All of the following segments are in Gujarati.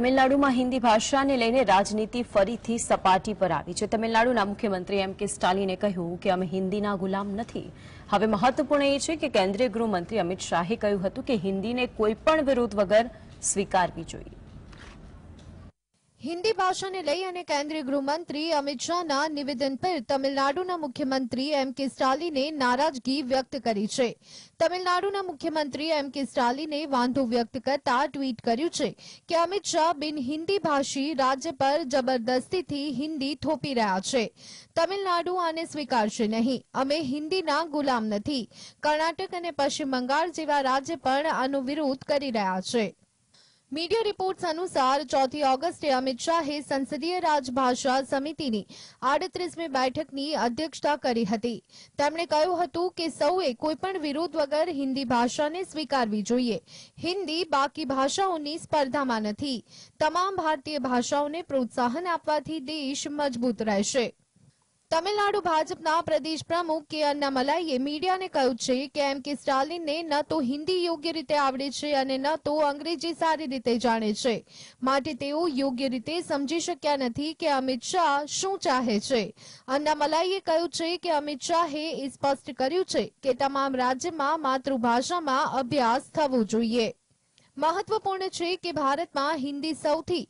તમિલનાડુમાં હિન્દી ભાષાને લઈને રાજનીતિ ફરીથી સપાટી પર આવી છે તમિલનાડુના મુખ્યમંત્રી એમ કે સ્ટાલિને કહ્યું કે અમે હિન્દીના ગુલામ નથી હવે મહત્વપૂર્ણ એ છે કે કેન્દ્રીય ગૃહમંત્રી અમિત શાહે કહ્યું હતું કે હિન્દીને કોઈ પણ વિરોધ વગર સ્વીકારવી જોઈએ હિન્દી ભાષાને લઈ અને કેન્દ્રીય ગૃહમંત્રી અમિત શાહના નિવેદન પર તમિલનાડુના મુખ્યમંત્રી એમ કે સ્ટાલિને નારાજગી વ્યક્ત કરી છે તમિલનાડુના મુખ્યમંત્રી એમ કે સ્ટાલિને વાંધો વ્યક્ત કરતા ટ્વીટ કર્યું છે કે અમિત શાહ બિન હિન્દી ભાષી રાજ્ય પર જબરદસ્તીથી હિન્દી થોપી રહ્યા છે તમિલનાડુ આને સ્વીકારશે નહીં અમે હિન્દીના ગુલામ નથી કર્ણાટક અને પશ્ચિમ બંગાળ જેવા રાજ્ય પણ આનો વિરોધ કરી રહ્યા છે મીડિયા રિપોર્ટ્સ અનુસાર ચોથી ઓગસ્ટે અમિત શાહે સંસદીય રાજભાષા સમિતિની આડત્રીસમી બેઠકની અધ્યક્ષતા કરી હતી તેમણે કહ્યું હતું કે સૌએ કોઈપણ વિરોધ વગર હિન્દી ભાષાને સ્વીકારવી જોઈએ હિન્દી બાકી ભાષાઓની સ્પર્ધામાં નથી તમામ ભારતીય ભાષાઓને પ્રોત્સાહન આપવાથી દેશ મજબૂત રહેશે તમિલનાડુ ભાજપના પ્રદેશ પ્રમુખ કે અન્નામલાઈએ મીડિયાને કહ્યું છે કે એમ કે સ્ટાલિનને ન તો હિન્દી યોગ્ય રીતે આવડે છે અને ન તો અંગ્રેજી સારી રીતે જાણે છે માટે તેઓ યોગ્ય રીતે સમજી શક્યા નથી કે અમિત શાહ શું ચાહે છે અન્નામલાઈએ કહ્યું છે કે અમિત શાહે એ સ્પષ્ટ કર્યું છે કે તમામ રાજ્યમાં માતૃભાષામાં અભ્યાસ થવો જોઈએ મહત્વપૂર્ણ છે કે ભારતમાં હિન્દી સૌથી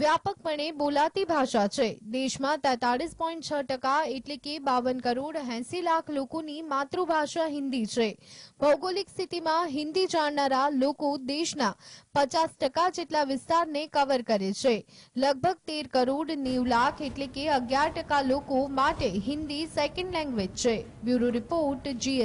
વ્યાપકપણે બોલાતી ભાષા છે દેશમાં તેતાળીસ પોઈન્ટ છ ટકા એટલે કે બાવન કરોડ એસી લાખ લોકોની માતૃભાષા હિન્દી છે ભૌગોલિક સ્થિતિમાં હિન્દી જાણનારા લોકો દેશના પચાસ ટકા જેટલા વિસ્તારને કવર કરે છે લગભગ તેર કરોડ નેવ લાખ એટલે કે અગિયાર ટકા લોકો માટે હિન્દી સેકન્ડ લેંગ્વેજ છે બ્યુરો રિપોર્ટ જીએસ